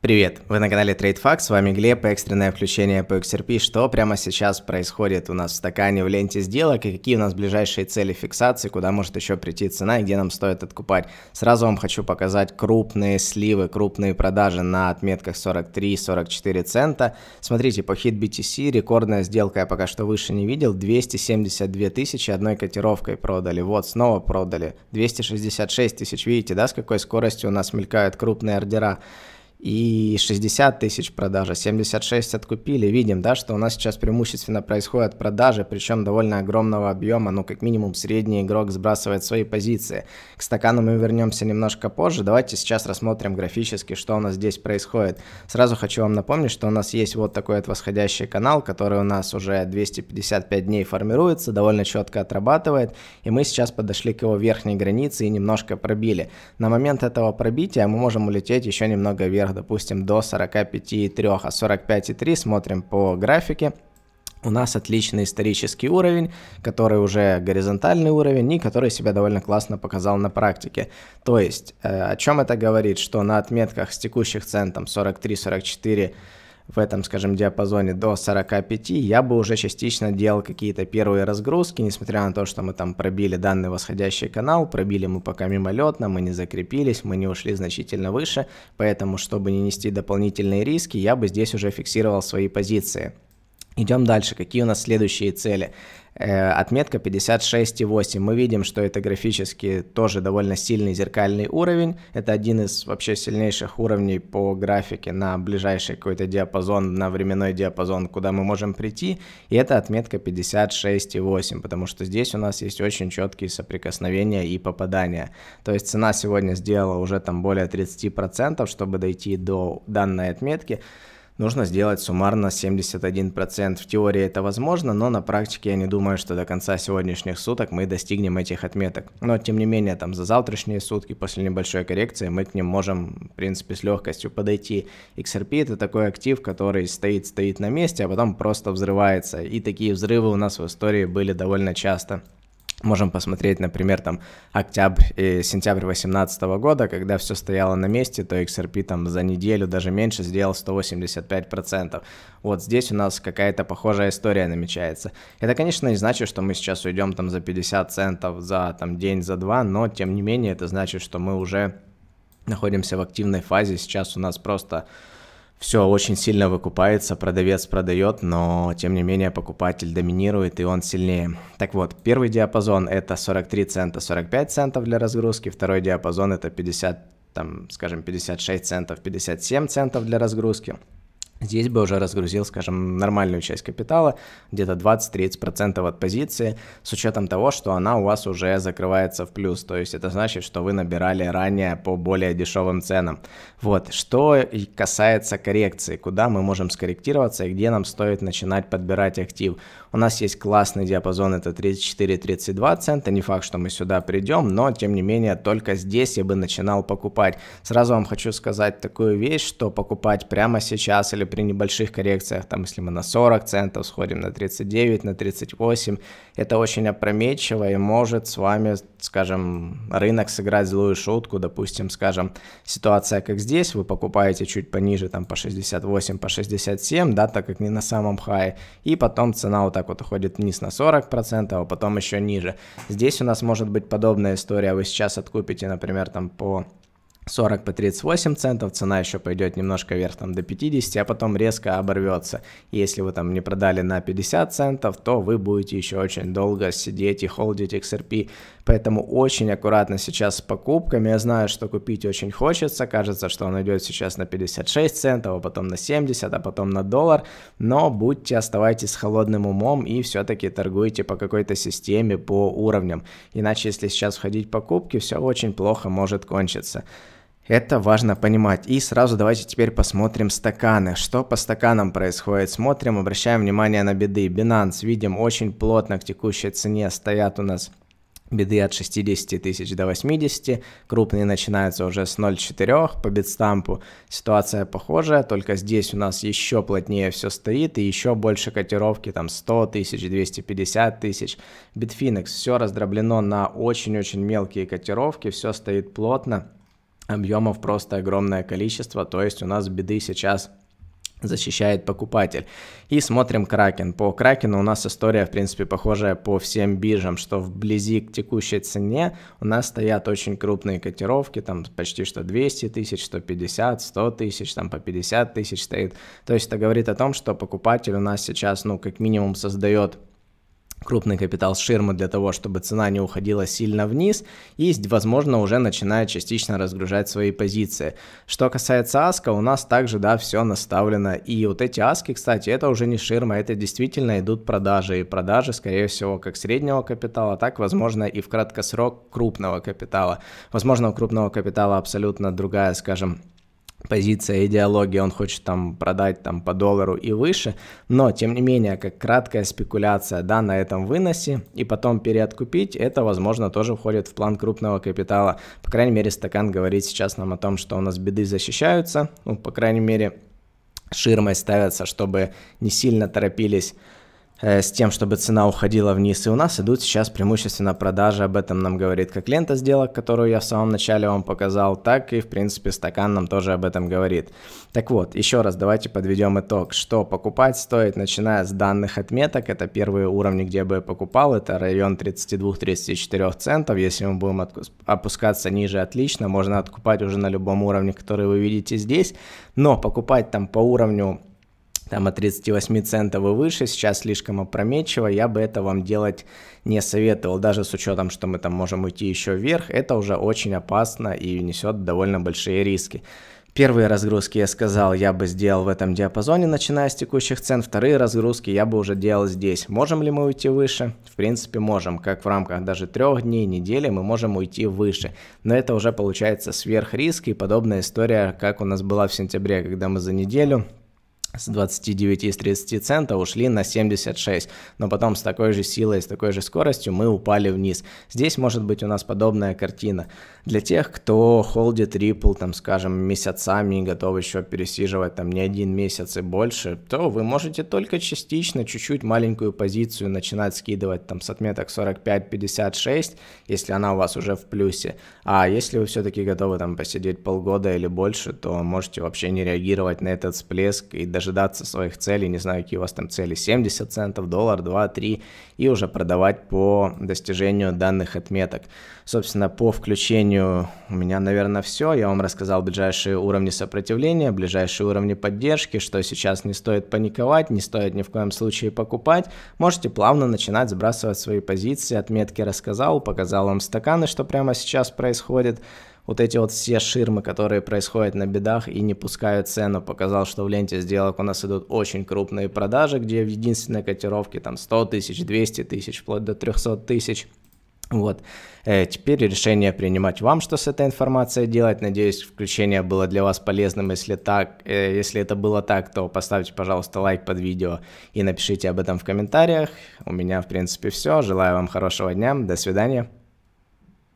Привет, вы на канале TradeFact, с вами Глеб и экстренное включение по XRP, что прямо сейчас происходит у нас в стакане в ленте сделок и какие у нас ближайшие цели фиксации, куда может еще прийти цена и где нам стоит откупать. Сразу вам хочу показать крупные сливы, крупные продажи на отметках 43-44 цента. Смотрите, по хит BTC рекордная сделка я пока что выше не видел, 272 тысячи одной котировкой продали, вот снова продали, 266 тысяч, видите, да, с какой скоростью у нас мелькают крупные ордера и 60 тысяч продажа, 76 откупили. Видим, да, что у нас сейчас преимущественно происходят продажи, причем довольно огромного объема, ну, как минимум, средний игрок сбрасывает свои позиции. К стакану мы вернемся немножко позже, давайте сейчас рассмотрим графически, что у нас здесь происходит. Сразу хочу вам напомнить, что у нас есть вот такой вот восходящий канал, который у нас уже 255 дней формируется, довольно четко отрабатывает, и мы сейчас подошли к его верхней границе и немножко пробили. На момент этого пробития мы можем улететь еще немного вверх вверх, допустим, до 45,3, а 45,3 смотрим по графике, у нас отличный исторический уровень, который уже горизонтальный уровень и который себя довольно классно показал на практике. То есть, э, о чем это говорит, что на отметках с текущих цен там 43-44 в этом, скажем, диапазоне до 45, я бы уже частично делал какие-то первые разгрузки, несмотря на то, что мы там пробили данный восходящий канал, пробили мы пока мимолетно, мы не закрепились, мы не ушли значительно выше, поэтому, чтобы не нести дополнительные риски, я бы здесь уже фиксировал свои позиции. Идем дальше. Какие у нас следующие цели? Э, отметка 56,8. Мы видим, что это графически тоже довольно сильный зеркальный уровень. Это один из вообще сильнейших уровней по графике на ближайший какой-то диапазон, на временной диапазон, куда мы можем прийти. И это отметка 56,8, потому что здесь у нас есть очень четкие соприкосновения и попадания. То есть цена сегодня сделала уже там более 30%, чтобы дойти до данной отметки нужно сделать суммарно 71%. В теории это возможно, но на практике я не думаю, что до конца сегодняшних суток мы достигнем этих отметок. Но тем не менее, там за завтрашние сутки после небольшой коррекции мы к ним можем, в принципе, с легкостью подойти. XRP это такой актив, который стоит, стоит на месте, а потом просто взрывается. И такие взрывы у нас в истории были довольно часто. Можем посмотреть, например, там октябрь и э, сентябрь 2018 года, когда все стояло на месте, то XRP там за неделю даже меньше сделал 185%. Вот здесь у нас какая-то похожая история намечается. Это, конечно, не значит, что мы сейчас уйдем там за 50 центов за там день, за два, но тем не менее это значит, что мы уже находимся в активной фазе. Сейчас у нас просто все очень сильно выкупается, продавец продает, но тем не менее покупатель доминирует и он сильнее. Так вот, первый диапазон это 43 цента 45 центов для разгрузки, второй диапазон это 50 там, скажем, 56 центов, 57 центов для разгрузки. Здесь бы уже разгрузил, скажем, нормальную часть капитала, где-то 20-30% от позиции, с учетом того, что она у вас уже закрывается в плюс. То есть это значит, что вы набирали ранее по более дешевым ценам. Вот, что касается коррекции, куда мы можем скорректироваться и где нам стоит начинать подбирать актив. У нас есть классный диапазон, это 34-32 цента. Не факт, что мы сюда придем, но тем не менее только здесь я бы начинал покупать. Сразу вам хочу сказать такую вещь, что покупать прямо сейчас или при небольших коррекциях, там если мы на 40 центов сходим на 39, на 38, это очень опрометчиво и может с вами, скажем, рынок сыграть злую шутку. Допустим, скажем, ситуация как здесь, вы покупаете чуть пониже, там по 68, по 67, да, так как не на самом хай и потом цена вот так вот уходит вниз на 40%, а потом еще ниже. Здесь у нас может быть подобная история, вы сейчас откупите, например, там по 40 по 38 центов, цена еще пойдет немножко вверх там до 50, а потом резко оборвется. Если вы там не продали на 50 центов, то вы будете еще очень долго сидеть и холдить XRP Поэтому очень аккуратно сейчас с покупками. Я знаю, что купить очень хочется. Кажется, что он идет сейчас на 56 центов, а потом на 70, а потом на доллар. Но будьте, оставайтесь холодным умом и все-таки торгуйте по какой-то системе, по уровням. Иначе, если сейчас входить в покупки, все очень плохо может кончиться. Это важно понимать. И сразу давайте теперь посмотрим стаканы. Что по стаканам происходит? Смотрим, обращаем внимание на беды. Binance, видим, очень плотно к текущей цене стоят у нас биды от 60 тысяч до 80, крупные начинаются уже с 0,4 по битстампу. Ситуация похожая, только здесь у нас еще плотнее все стоит и еще больше котировки, там 100 тысяч, 250 тысяч. Bitfinex все раздроблено на очень-очень мелкие котировки, все стоит плотно, объемов просто огромное количество, то есть у нас биды сейчас защищает покупатель. И смотрим Кракен. По Кракену у нас история, в принципе, похожая по всем биржам, что вблизи к текущей цене у нас стоят очень крупные котировки, там почти что 200 тысяч, 150, 100 тысяч, там по 50 тысяч стоит. То есть это говорит о том, что покупатель у нас сейчас, ну, как минимум создает крупный капитал с ширмы для того, чтобы цена не уходила сильно вниз, и, возможно, уже начинает частично разгружать свои позиции. Что касается аска, у нас также, да, все наставлено. И вот эти аски, кстати, это уже не ширма, это действительно идут продажи. И продажи, скорее всего, как среднего капитала, так, возможно, и в краткосрок крупного капитала. Возможно, у крупного капитала абсолютно другая, скажем, позиция идеологии, он хочет там продать там по доллару и выше, но тем не менее, как краткая спекуляция, да, на этом выносе и потом переоткупить, это, возможно, тоже входит в план крупного капитала. По крайней мере, стакан говорит сейчас нам о том, что у нас беды защищаются, ну, по крайней мере, ширмой ставятся, чтобы не сильно торопились Э, с тем, чтобы цена уходила вниз, и у нас идут сейчас преимущественно продажи, об этом нам говорит как лента сделок, которую я в самом начале вам показал, так и в принципе стакан нам тоже об этом говорит. Так вот, еще раз давайте подведем итог, что покупать стоит, начиная с данных отметок, это первые уровни, где бы я покупал, это район 32-34 центов, если мы будем опускаться ниже, отлично, можно откупать уже на любом уровне, который вы видите здесь, но покупать там по уровню там от 38 центов и выше, сейчас слишком опрометчиво, я бы это вам делать не советовал, даже с учетом, что мы там можем уйти еще вверх, это уже очень опасно и несет довольно большие риски. Первые разгрузки я сказал, я бы сделал в этом диапазоне, начиная с текущих цен. Вторые разгрузки я бы уже делал здесь. Можем ли мы уйти выше? В принципе, можем. Как в рамках даже трех дней недели мы можем уйти выше. Но это уже получается сверхриск и подобная история, как у нас была в сентябре, когда мы за неделю с 29 из 30 цента ушли на 76, но потом с такой же силой, с такой же скоростью мы упали вниз. Здесь может быть у нас подобная картина. Для тех, кто холдит Ripple, там, скажем, месяцами и готов еще пересиживать там не один месяц и больше, то вы можете только частично, чуть-чуть маленькую позицию начинать скидывать там с отметок 45-56, если она у вас уже в плюсе. А если вы все-таки готовы там посидеть полгода или больше, то можете вообще не реагировать на этот всплеск и даже дожидаться своих целей, не знаю, какие у вас там цели, 70 центов, доллар, 2, 3, и уже продавать по достижению данных отметок. Собственно, по включению у меня, наверное, все. Я вам рассказал ближайшие уровни сопротивления, ближайшие уровни поддержки, что сейчас не стоит паниковать, не стоит ни в коем случае покупать. Можете плавно начинать сбрасывать свои позиции, отметки рассказал, показал вам стаканы, что прямо сейчас происходит вот эти вот все ширмы, которые происходят на бедах и не пускают цену, показал, что в ленте сделок у нас идут очень крупные продажи, где в единственной котировке там 100 тысяч, 200 тысяч, вплоть до 300 тысяч. Вот. Э, теперь решение принимать вам, что с этой информацией делать. Надеюсь, включение было для вас полезным. Если так, э, если это было так, то поставьте, пожалуйста, лайк под видео и напишите об этом в комментариях. У меня, в принципе, все. Желаю вам хорошего дня. До свидания.